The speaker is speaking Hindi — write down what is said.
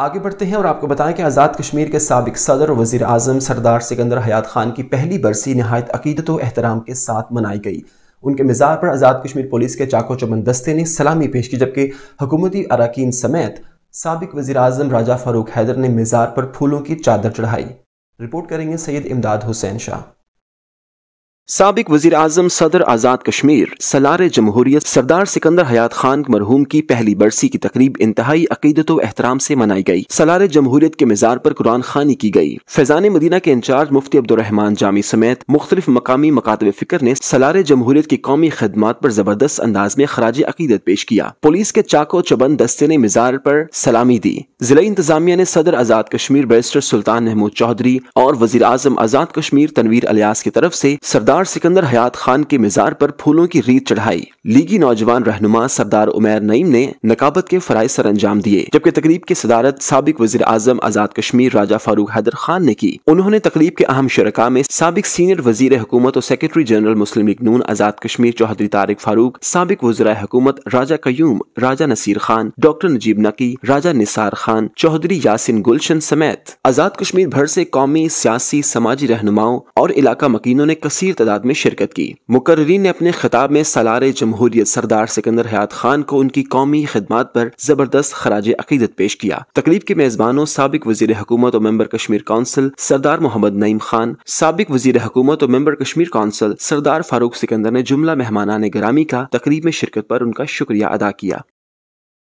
आगे बढ़ते हैं और आपको बताएं कि आज़ाद कश्मीर के सबक सदर वज़ी अजम सरदार सिकंदर हयात खान की पहली बरसी नहायत अकीदत व अहतराम के साथ मनाई गई उनके मिज़ार पर आज़ाद कश्मीर पुलिस के चाको चमन दस्ते ने सलामी पेश की जबकि हुकूमती अरकान समेत सबक वज़ी अजम राजा फ़ारूक हैदर ने मिज़ार पर फूलों की चादर चढ़ाई रिपोर्ट करेंगे सैयद इमदाद हुसैन शाह सबक वजी अजम सदर आज़ाद कश्मीर सलार जमहूरियत सरदार सिकंदर हयात खान मरहूम की पहली बरसी की तकरीब इंतहाई अकीदत एहतराम से मनाई गई सलार जमहूरियत के मज़ार पर कुरान खानी की गई फैजान मदीना के इंचार्ज मुफ्ती अब्दुलरहमान जामी समेत मुख्तलिफ मकामी मकातब फिक्र ने सलार जमहूरियत की कौमी खदमात पर जबरदस्त अंदाज में खराज अकीदत पेश किया पुलिस के चाको चबंद दस्ते ने मिजार पर सलामी दी जिला इंतजामिया ने सदर आज़ाद कश्मीर बैरिस्टर सुल्तान महमूद चौधरी और वजी अजम आज़ाद कश्मीर तनवीर अलियास की तरफ से सरदार सरदार सिकंदर हयात खान के मिजार पर फूलों की रीत चढ़ाई लीगी नौजवान रहनुमा सरदार उमेर नईम ने नकाबत के फराइज सर अंजाम दिए जबकि तकरीब की सदारत सबक वजी आजम आजाद कश्मीर राजा फारूक हैदर खान ने की उन्होंने तकरीब के अहम शरका में सबक सीनियर वजीर हुकूमत और सेक्रेटरी जनरल मुस्लिम इगनून आजाद कश्मीर चौधरी तारिक फारूक सबक वजरा हुकूमत राजा कयूम राजा नसीर खान डॉक्टर नजीब नकी राजा निसार खान चौधरी यासिन गुलशन समेत आजाद कश्मीर भर से कौमी सियासी समाजी रहनुमाओं और इलाका मकीनों ने कसीर तादाद में शिरकत की मुकर्रीन ने अपने खिताब में सलार जमहूरियत सरदार सिकंदर हयात खान को उनकी कौमी खदमात पर जबरदस्त खराज अकीदत पेश किया तकलीफ के मेजबानों सबक वजीर हकूमत और मेम्बर कश्मीर कौंसिल सरदार मोहम्मद नईम खान सबक वजीर हकूमत और मेम्बर कश्मीर कौंसिल सरदार फारूक सिकंदर ने जुमला मेहमाना ने ग्रामी का तकरीब में शिरकत पर उनका शुक्रिया अदा किया